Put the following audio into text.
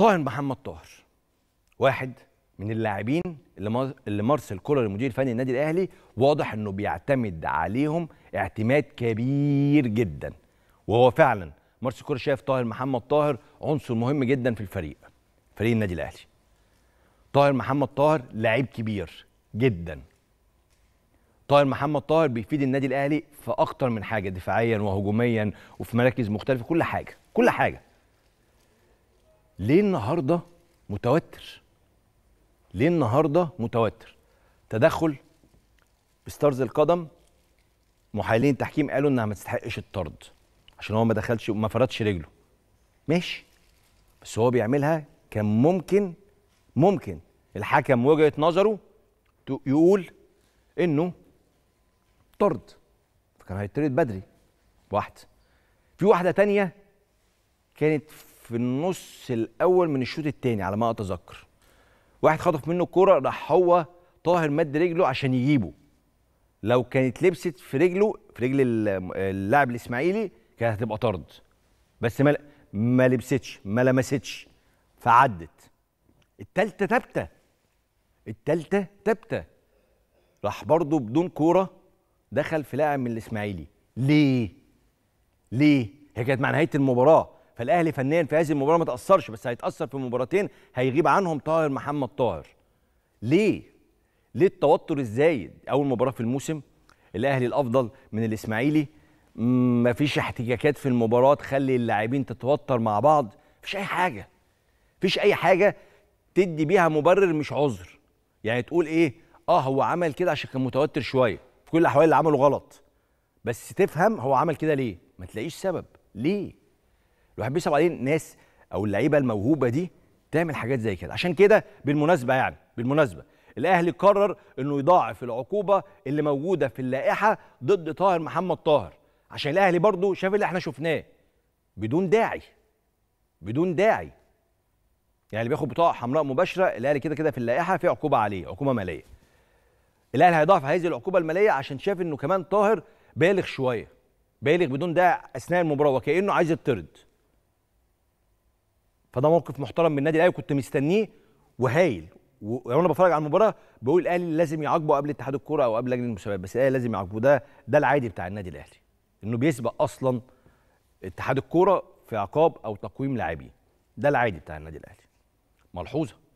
طاهر محمد طاهر واحد من اللاعبين اللي مارسل كولر المدير الفني النادي الاهلي واضح انه بيعتمد عليهم اعتماد كبير جدا وهو فعلا مارسل كولر شايف طاهر محمد طاهر عنصر مهم جدا في الفريق فريق النادي الاهلي طاهر محمد طاهر لعيب كبير جدا طاهر محمد طاهر بيفيد النادي الاهلي في اكتر من حاجه دفاعيا وهجوميا وفي مراكز مختلفه كل حاجه كل حاجه ليه النهارده متوتر ليه النهارده متوتر تدخل ستارز القدم محايلين التحكيم قالوا انها ما تستحقش الطرد عشان هو ما دخلش وما فردش رجله ماشي بس هو بيعملها كان ممكن ممكن الحكم وجهه نظره يقول انه طرد فكان هيطرد بدري واحده في واحده تانية كانت في النص الاول من الشوط الثاني على ما اتذكر واحد خطف منه الكوره راح هو طاهر مد رجله عشان يجيبه لو كانت لبست في رجله في رجل اللاعب الاسماعيلي كانت هتبقى طرد بس ما ما لبستش ما لمستش فعدت التالتة ثابتة التالتة ثابتة راح برضه بدون كورة دخل في لاعب من الإسماعيلي ليه؟ ليه؟ هي كانت مع نهاية المباراة فالاهلي فنيا في هذه المباراه ما تاثرش بس هيتاثر في مباراتين هيغيب عنهم طاهر محمد طاهر ليه ليه التوتر الزايد اول مباراه في الموسم الاهلي الافضل من الاسماعيلي مفيش احتكاكات في المباراه تخلي اللاعبين تتوتر مع بعض مفيش اي حاجه مفيش اي حاجه تدي بيها مبرر مش عذر يعني تقول ايه اه هو عمل كده عشان كان متوتر شويه في كل الاحوال اللي عمله غلط بس تفهم هو عمل كده ليه ما تلاقيش سبب ليه الواحد بيصعب عليه الناس او اللعيبه الموهوبه دي تعمل حاجات زي كده عشان كده بالمناسبه يعني بالمناسبه الاهلي قرر انه يضاعف العقوبه اللي موجوده في اللائحه ضد طاهر محمد طاهر عشان الاهلي برضو شاف اللي احنا شفناه بدون داعي بدون داعي يعني اللي بياخد بطاقه حمراء مباشره الاهلي كده كده في اللائحه في عقوبه عليه عقوبه ماليه الاهلي هيضاعف هذه العقوبه الماليه عشان شاف انه كمان طاهر بالغ شويه بالغ بدون داعي اثناء المباراه وكانه عايز يطرد فده موقف محترم من النادي الاهلي كنت مستنيه وهايل وانا بتفرج على المباراه بقول الاهلي لازم يعاقبه قبل اتحاد الكوره او قبل لجنه المسابقات بس الاهلي لازم يعاقبه ده ده العادي بتاع النادي الاهلي انه بيسبق اصلا اتحاد الكوره في عقاب او تقويم لاعبيه ده العادي بتاع النادي الاهلي ملحوظه